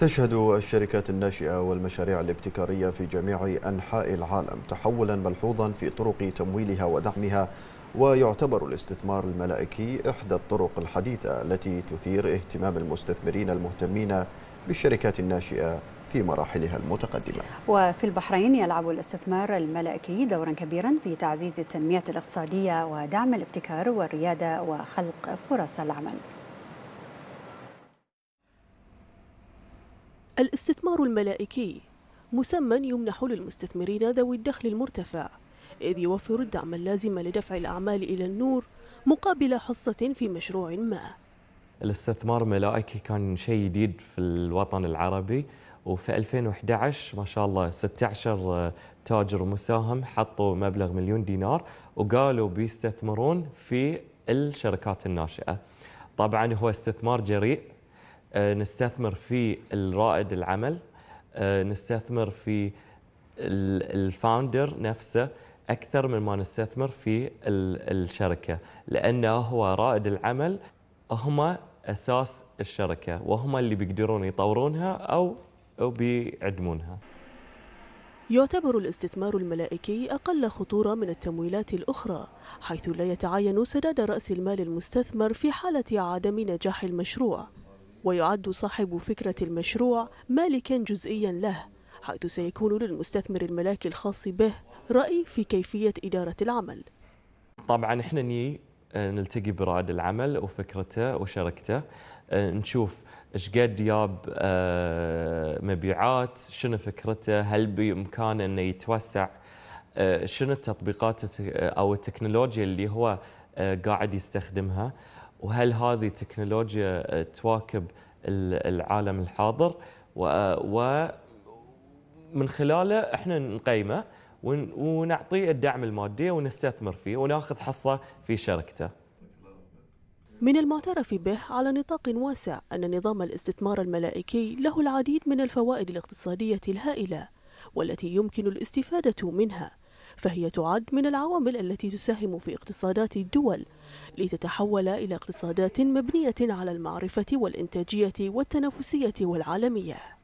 تشهد الشركات الناشئة والمشاريع الابتكارية في جميع أنحاء العالم تحولا ملحوظا في طرق تمويلها ودعمها ويعتبر الاستثمار الملائكي إحدى الطرق الحديثة التي تثير اهتمام المستثمرين المهتمين بالشركات الناشئة في مراحلها المتقدمة وفي البحرين يلعب الاستثمار الملائكي دورا كبيرا في تعزيز التنمية الاقتصادية ودعم الابتكار والريادة وخلق فرص العمل الاستثمار الملائكي مسمى يمنح للمستثمرين ذوي الدخل المرتفع إذ يوفر الدعم اللازم لدفع الأعمال إلى النور مقابل حصة في مشروع ما الاستثمار الملائكي كان شيء جديد في الوطن العربي وفي 2011 ما شاء الله 16 تاجر ومساهم حطوا مبلغ مليون دينار وقالوا بيستثمرون في الشركات الناشئة طبعا هو استثمار جريء آه، نستثمر في الرائد العمل آه، نستثمر في الفاوندر نفسه اكثر من ما نستثمر في الشركه لانه هو رائد العمل هم اساس الشركه وهم اللي بيقدرون يطورونها او بيعدمونها يعتبر الاستثمار الملائكي أقل خطورة من التمويلات الأخرى حيث لا يتعين سداد رأس المال المستثمر في حالة عدم نجاح المشروع ويعد صاحب فكرة المشروع مالكا جزئيا له حيث سيكون للمستثمر الملاكي الخاص به رأي في كيفية إدارة العمل طبعا احنا ني آه، نلتقي برائد العمل وفكرته وشركته آه، نشوف ايش قد ياب آه، مبيعات شنو فكرته هل بامكانه انه يتوسع شنو التطبيقات او التكنولوجيا اللي هو قاعد يستخدمها وهل هذه التكنولوجيا آه, تواكب العالم الحاضر ومن خلاله احنا نقيمه ونعطيه الدعم المادي ونستثمر فيه وناخذ حصه في شركته. من المعترف به على نطاق واسع أن نظام الاستثمار الملائكي له العديد من الفوائد الاقتصادية الهائلة والتي يمكن الاستفادة منها فهي تعد من العوامل التي تساهم في اقتصادات الدول لتتحول إلى اقتصادات مبنية على المعرفة والإنتاجية والتنافسية والعالمية